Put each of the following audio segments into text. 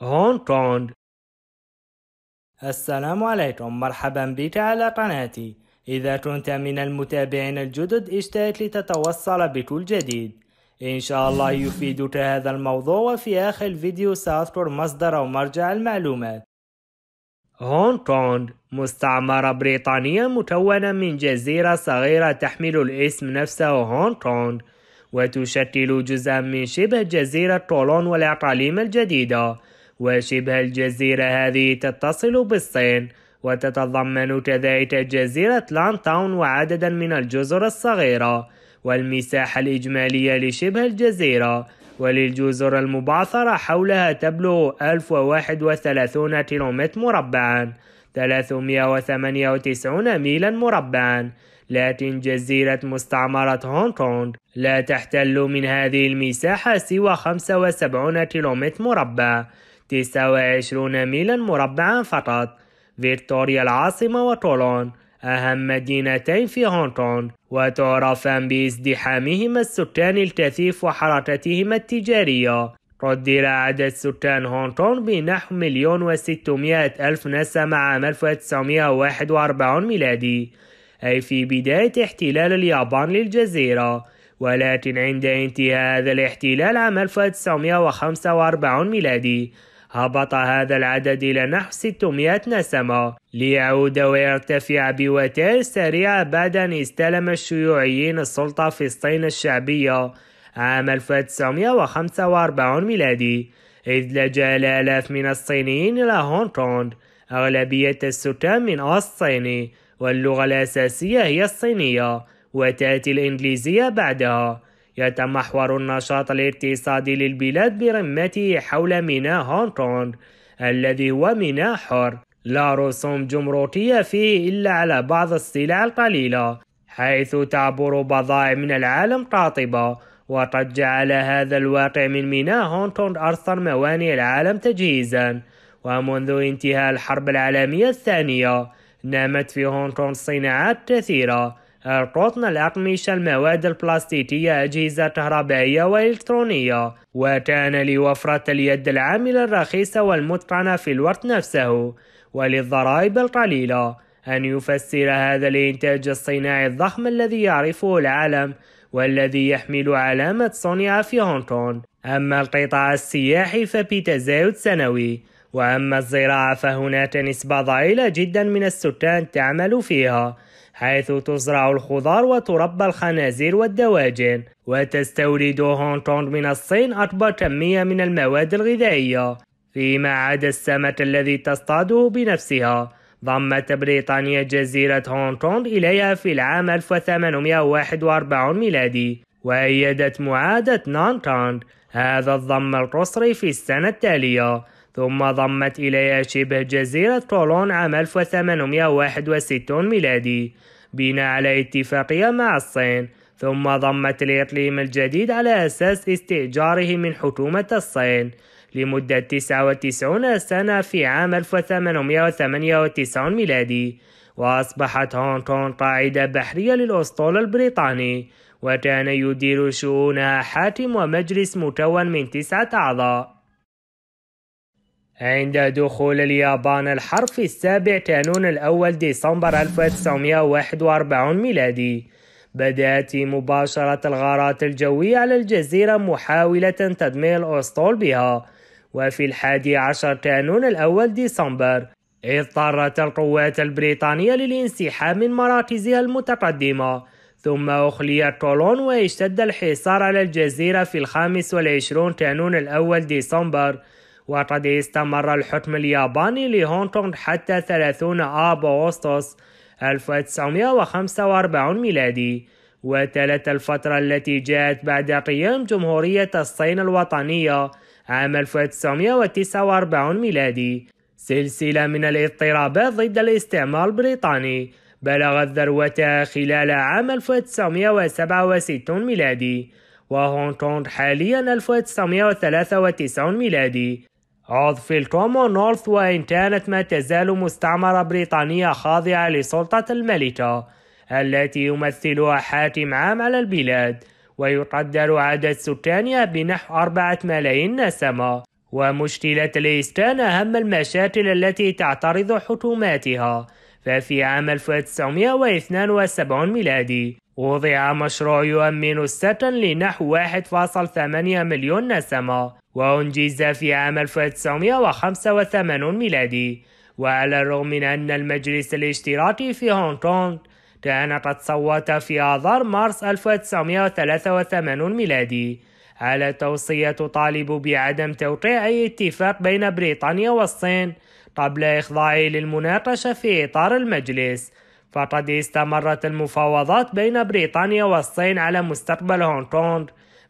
هونغ كونغ السلام عليكم مرحبا بك على قناتي إذا كنت من المتابعين الجدد اشترك لتتوصل بكل جديد إن شاء الله يفيدك هذا الموضوع وفي آخر الفيديو سأذكر مصدر أو مرجع المعلومات هونغ كونغ مستعمرة بريطانية مكونة من جزيرة صغيرة تحمل الاسم نفسه هونغ كونغ وتشكل جزءا من شبه جزيرة طولون والأقاليم الجديدة وشبه الجزيرة هذه تتصل بالصين وتتضمن كذلك جزيرة لانتاون وعددا من الجزر الصغيرة والمساحة الإجمالية لشبه الجزيرة وللجزر المبعثرة حولها تبلغ 1031 كيلومتر مربعا 398 ميلا مربعا لكن جزيرة مستعمرة هونغ كونغ لا تحتل من هذه المساحة سوى 75 كيلومتر مربع 29 ميلا مربعا فقط فيكتوريا العاصمة وطولون أهم مدينتين في هونغ كونغ وتعرفان بازدحامهما السكان الكثيف وحركتهما التجارية قدر عدد سكان هونغ كونغ بنحو مليون وستمائة ألف نسمة عام 1941 ميلادي أي في بداية احتلال اليابان للجزيرة ولكن عند انتهاء هذا الاحتلال عام 1945 ميلادي هبط هذا العدد إلى نحو 600 نسمة ليعود ويرتفع بوتيرة سريعة بعد أن استلم الشيوعيين السلطة في الصين الشعبية عام 1945 ميلادي إذ لجأ الآلاف من الصينيين إلى هونغ كونغ أغلبية السكان من أصل صيني واللغة الأساسية هي الصينية وتأتي الإنجليزية بعدها يتمحور النشاط الاقتصادي للبلاد برمته حول ميناء هونغ كونغ الذي هو ميناء حر لا رسوم جمركية فيه إلا على بعض السلع القليلة حيث تعبر بضائع من العالم قاطبة وقد جعل هذا الواقع من ميناء هونغ كونغ أكثر موانئ العالم تجهيزا ومنذ انتهاء الحرب العالمية الثانية نامت في هونغ كونغ صناعات كثيرة القطن الأقمشة المواد البلاستيكية أجهزة كهربائية وإلكترونية وكان لوفرة اليد العاملة الرخيصة والمتقنة في الوقت نفسه وللضرائب القليلة أن يفسر هذا الإنتاج الصناعي الضخم الذي يعرفه العالم والذي يحمل علامة صنع في هونغ كونغ أما القطاع السياحي فبتزايد سنوي وأما الزراعة فهناك نسبة ضئيلة جدا من السكان تعمل فيها حيث تزرع الخضار وتربى الخنازير والدواجن وتستورد هونغ كونغ من الصين أكبر كمية من المواد الغذائية فيما عدا السمك الذي تصطاده بنفسها ضمت بريطانيا جزيرة هونغ كونغ إليها في العام 1841 ميلادي وأيدت معاهدة نانكانغ هذا الضم القصري في السنة التالية ثم ضمت إليها شبه جزيرة طولون عام 1861 ميلادي بناء على اتفاقية مع الصين ثم ضمت الإقليم الجديد على أساس استئجاره من حكومة الصين لمدة 99 سنة في عام 1898 ميلادي وأصبحت هونغ كونغ قاعدة بحرية للأسطول البريطاني وكان يدير شؤونها حاكم ومجلس مكون من تسعة أعضاء عند دخول اليابان الحرب في السابع كانون الأول ديسمبر 1941 ميلادي بدأت مباشرة الغارات الجوية على الجزيرة محاولة تدمير أسطول بها وفي الحادي عشر كانون الأول ديسمبر اضطرت القوات البريطانية للانسحاب من مراكزها المتقدمة ثم أخلي كولون واشتد الحصار على الجزيرة في الخامس والعشرون كانون الأول ديسمبر وقد استمر الحكم الياباني لهونغ كونغ حتى 30 آب أغسطس 1945 ميلادي وتلت الفترة التي جاءت بعد قيام جمهورية الصين الوطنية عام 1949 ميلادي سلسلة من الاضطرابات ضد الاستعمار البريطاني بلغت ذروتها خلال عام 1967 ميلادي وهونغ كونغ حاليا 1993 ميلادي عضو في الكومو نورث وإن كانت ما تزال مستعمرة بريطانية خاضعة لسلطة الملكة التي يمثلها حاكم عام على البلاد ويقدر عدد سكانها بنحو أربعة ملايين نسمة ومشكلة الإسكان أهم المشاكل التي تعترض حكوماتها ففي عام 1972 ميلادي وضع مشروع يؤمن السكن لنحو 1.8 مليون نسمة وأنجز في عام 1985 ميلادي وعلى الرغم من أن المجلس الاشتراكي في هونغ كونغ كان قد صوت في آذار مارس 1983 ميلادي على توصية تطالب بعدم توقيع أي اتفاق بين بريطانيا والصين قبل إخضاعه للمناقشة في إطار المجلس فقد استمرت المفاوضات بين بريطانيا والصين على مستقبل هونغ كونغ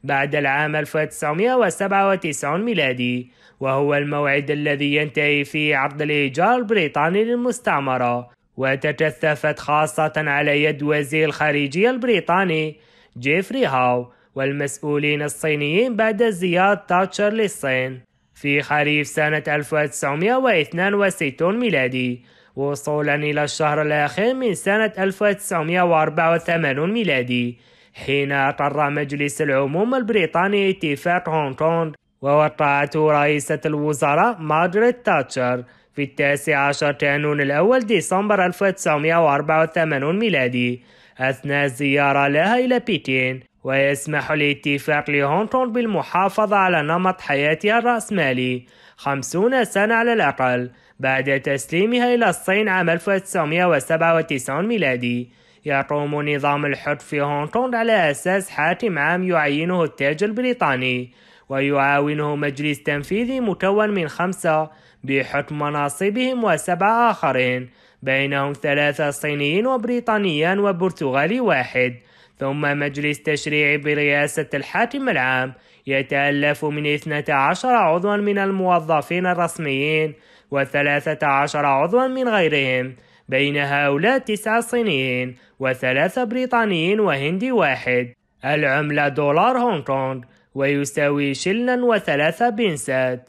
بعد العام 1997 ميلادي وهو الموعد الذي ينتهي فيه عقد الإيجار البريطاني للمستعمرة وتكثفت خاصة على يد وزير الخارجية البريطاني جيفري هاو والمسؤولين الصينيين بعد زيارة تاتشر للصين في خريف سنة 1962 ميلادي وصولا إلى الشهر الأخير من سنة 1984 ميلادي حين أقر مجلس العموم البريطاني اتفاق هونغ كونغ ووقعته رئيسة الوزراء مارغريت تاتشر في التاسع عشر كانون الأول ديسمبر 1984 ميلادي أثناء زيارة لها إلى بكين ويسمح الاتفاق لهونغ كونغ بالمحافظة على نمط حياتها الرأسمالي خمسون سنة على الأقل بعد تسليمها إلى الصين عام 1997 ميلادي يقوم نظام الحكم في هونغ كونغ على أساس حاكم عام يعينه التاج البريطاني ويعاونه مجلس تنفيذي مكون من خمسة بحكم مناصبهم وسبعة آخرين بينهم ثلاثة صينيين وبريطانيان وبرتغالي واحد ثم مجلس تشريعي برئاسة الحاكم العام يتألف من 12 عضوا من الموظفين الرسميين وثلاثة عشر عضوا من غيرهم بين هؤلاء تسعة صينيين وثلاثة بريطانيين وهندي واحد العملة دولار هونغ كونغ ويساوي شلنا وثلاثة بنسات